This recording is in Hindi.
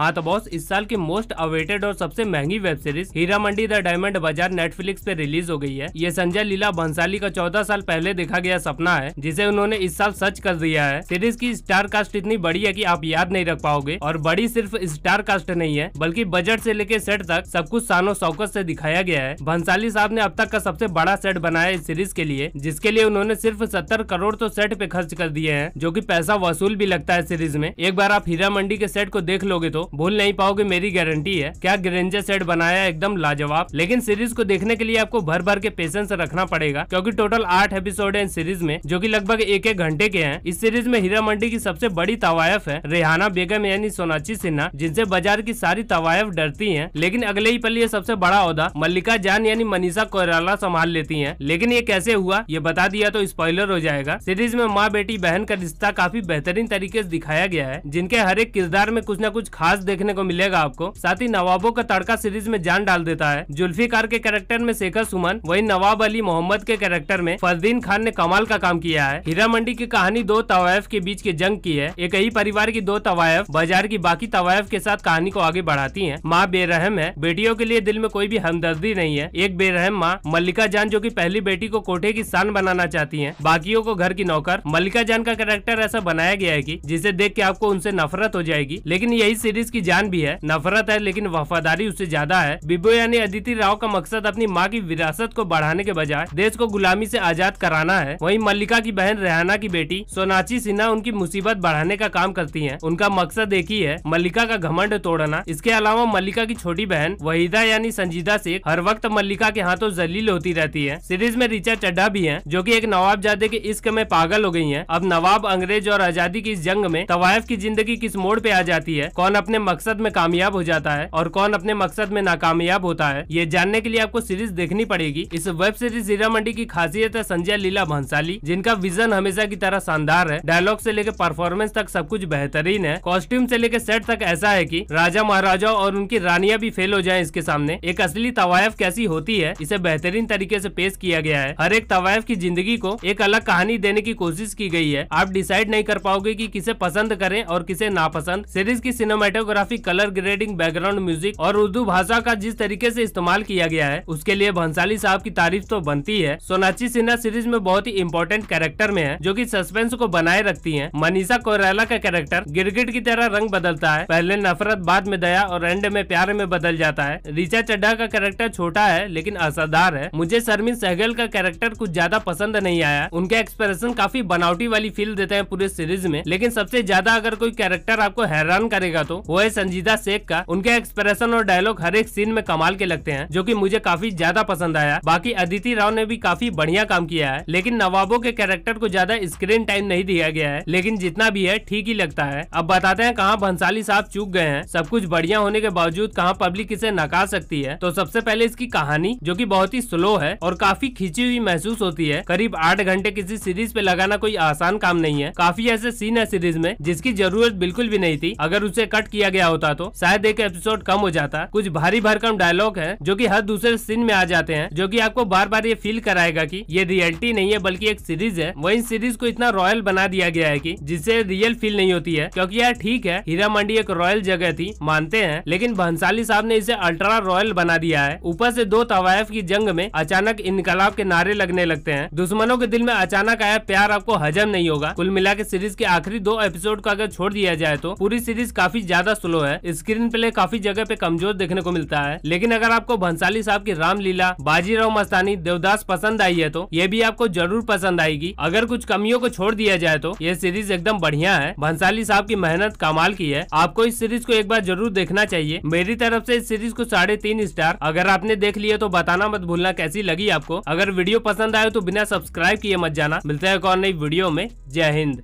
हाँ तो बॉस इस साल की मोस्ट अवेटेड और सबसे महंगी web series Heera Mandi the diamond bazaar Netflix पे रिलीज हो गई है ये संजय लीला भंसाली का चौदह साल पहले देखा गया सपना है जिसे उन्होंने इस साल सच कर दिया है सीरीज की स्टार कास्ट इतनी बड़ी है की आप याद नहीं रख पाओगे और बड़ी सिर्फ स्टार कास्ट नहीं है बल्कि बजट ऐसी लेके सेट तक सब कुछ सानो शौकत ऐसी दिखाया गया है भंसाली साहब ने अब तक का सबसे बड़ा सेट बनाया इस सीरीज के लिए जिसके लिए उन्होंने सिर्फ सत्तर करोड़ तो सेट पे खर्च कर दिए हैं जो की पैसा वसूल भी लगता है सीरीज में एक बार आप हीरा मंडी के सेट को देख लोगे तो भूल नहीं पाओगे मेरी गारंटी है क्या ग्रेंजर सेट बनाया एकदम लाजवाब लेकिन सीरीज को देखने के लिए आपको भर भर के पेशेंस रखना पड़ेगा क्योंकि टोटल आठ एपिसोड है सीरीज में जो की लगभग एक एक घंटे के हैं इस सीरीज में हीरा मंडी की सबसे बड़ी तवायफ है रेहाना बेगम यानी सोनाची सिन्हा जिनसे बाजार की सारी तवायफ डरती है लेकिन अगले ही पल ये सबसे बड़ा औदा मल्लिका जान यानी मनीषा कोराला संभाल लेती है लेकिन ये कैसे हुआ ये बता दिया तो स्पॉइलर हो जाएगा सीरीज में माँ बेटी बहन का रिश्ता काफी बेहतरीन तरीके ऐसी दिखाया गया है जिनके हर एक किरदार में कुछ न कुछ खास इतिहास देखने को मिलेगा आपको साथ ही नवाबों का तड़का सीरीज में जान डाल देता है कार के कैरेक्टर में शेखर सुमन वही नवाब अली मोहम्मद के कैरेक्टर में फरदीन खान ने कमाल का काम किया है हीरा मंडी की कहानी दो तवायफ के बीच की जंग की है एक ही परिवार की दो तवायफ बाजार की बाकी तवायफ के साथ कहानी को आगे बढ़ाती है माँ बेरहम है बेटियों के लिए दिल में कोई भी हमदर्दी नहीं है एक बेरहम माँ मल्लिका जान जो की पहली बेटी को कोठे की शान बनाना चाहती है बाकियों को घर की नौकर मल्लिका जान का कैरेक्टर ऐसा बनाया गया है की जिसे देख के आपको उनसे नफरत हो जाएगी लेकिन यही सीरीज एक्ट्रेस की जान भी है नफरत है लेकिन वफादारी उससे ज्यादा है बिबो यानी अदिति राव का मकसद अपनी माँ की विरासत को बढ़ाने के बजाय देश को गुलामी ऐसी आजाद कराना है वही मल्लिका की बहन रेहाना की बेटी सोनाची सिन्हा उनकी मुसीबत बढ़ाने का काम करती है उनका मकसद एक ही है मल्लिका का घमंड तोड़ना इसके अलावा मल्लिका की छोटी बहन वहीदा यानी संजीदा शेख हर वक्त मल्लिका के हाथों जलील होती रहती है सीरीज में रिचा चड्डा भी है जो की एक नवाब जादे के इश्क में पागल हो गयी है अब नवाब अंग्रेज और आजादी की इस जंग में तवायफ की जिंदगी किस मोड़ पे आ जाती है कौन अपने अपने मकसद में कामयाब हो जाता है और कौन अपने मकसद में नाकामयाब होता है ये जानने के लिए आपको सीरीज देखनी पड़ेगी इस वेब सीरीज हीरा मंडी की खासियत है संजय लीला भंसाली जिनका विजन हमेशा की तरह शानदार है डायलॉग से लेकर परफॉर्मेंस तक सब कुछ बेहतरीन है कॉस्ट्यूम से लेकर सेट तक ऐसा है की राजा महाराजा और उनकी रानिया भी फेल हो जाए इसके सामने एक असली तवायफ कैसी होती है इसे बेहतरीन तरीके ऐसी पेश किया गया है हर एक तवायफ की जिंदगी को एक अलग कहानी देने की कोशिश की गई है आप डिसाइड नहीं कर पाओगे की कि किसे पसंद करें और किसे नापसंद सीरीज की cinemato cinematography colour grading background music और उर्दू भाषा का जिस तरीके से इस्तेमाल किया गया है उसके लिए भंसाली साहब की तारीफ तो बनती है सोनाची सिन्हा सीरीज में बहुत ही इम्पोर्टेंट कैरेक्टर में है जो की सस्पेंस को बनाए रखती है मनीषा कोरेला का कैरेक्टर गिरगिट की तरह रंग बदलता है पहले नफरत बाद में दया और एंड में प्यार में बदल जाता है रिचा चड्ढा का कैरेक्टर छोटा है लेकिन असरदार है मुझे शर्मिन सहगल का कैरेक्टर कुछ ज्यादा पसंद नहीं आया उनके एक्सप्रेशन काफी बनावटी वाली फील देते हैं पूरे सीरीज में लेकिन सबसे ज्यादा अगर कोई कैरेक्टर आपको हैरान करेगा तो हुए संजीदा शेख का उनके एक्सप्रेशन और डायलॉग हर एक सीन में कमाल के लगते हैं जो की मुझे काफी ज्यादा पसंद आया बाकी अदिति राव ने भी काफी बढ़िया काम किया है लेकिन नवाबों के कैरेक्टर को ज्यादा स्क्रीन टाइम नहीं दिया गया है लेकिन जितना भी है ठीक ही लगता है अब बताते हैं कहाँ भंसाली साहब चूक गए हैं सब कुछ बढ़िया होने के बावजूद कहाँ पब्लिक इसे नकार सकती है तो सबसे पहले इसकी कहानी जो की बहुत ही स्लो है और काफी खींची हुई महसूस होती है करीब आठ घंटे किसी सीरीज पे लगाना कोई आसान काम नहीं है काफी ऐसे सीन है सीरीज में जिसकी जरूरत बिल्कुल भी नहीं थी अगर उसे कट किया किया गया होता तो शायद एक एपिसोड कम हो जाता कुछ भारी भरकम डायलॉग है जो की हर दूसरे सीन में आ जाते हैं जो की आपको बार बार ये फील कराएगा की ये रियलिटी नहीं है बल्कि एक सीरीज है वही सीरीज को इतना रॉयल बना दिया गया है की जिससे रियल फील नहीं होती है क्योंकि यार ठीक है हीरा मंडी एक रॉयल जगह थी मानते हैं लेकिन भंसाली साहब ने इसे अल्ट्रा रॉयल बना दिया है ऊपर से दो तवायफ की जंग में अचानक इनकलाब के नारे लगने लगते हैं दुश्मनों के दिल में अचानक आया प्यार आपको हजम नहीं होगा कुल मिला के सीरीज के आखिरी दो एपिसोड को अगर छोड़ दिया जाए तो पूरी सीरीज काफी ज्यादा ज्यादा स्लो है स्क्रीन प्ले काफी जगह पे कमजोर देखने को मिलता है लेकिन अगर आपको भंसाली साहब की रामलीला बाजीराव मस्तानी देवदास पसंद आई है तो ये भी आपको जरूर पसंद आएगी अगर कुछ कमियों को छोड़ दिया जाए तो ये सीरीज एकदम बढ़िया है भंसाली साहब की मेहनत कमाल की है आपको इस सीरीज को एक बार जरूर देखना चाहिए मेरी तरफ ऐसी इस सीरीज को साढ़े तीन स्टार अगर आपने देख लिया तो बताना मत भूलना कैसी लगी आपको अगर वीडियो पसंद आये तो बिना सब्सक्राइब किए मत जाना मिलता है और नई वीडियो में जय हिंद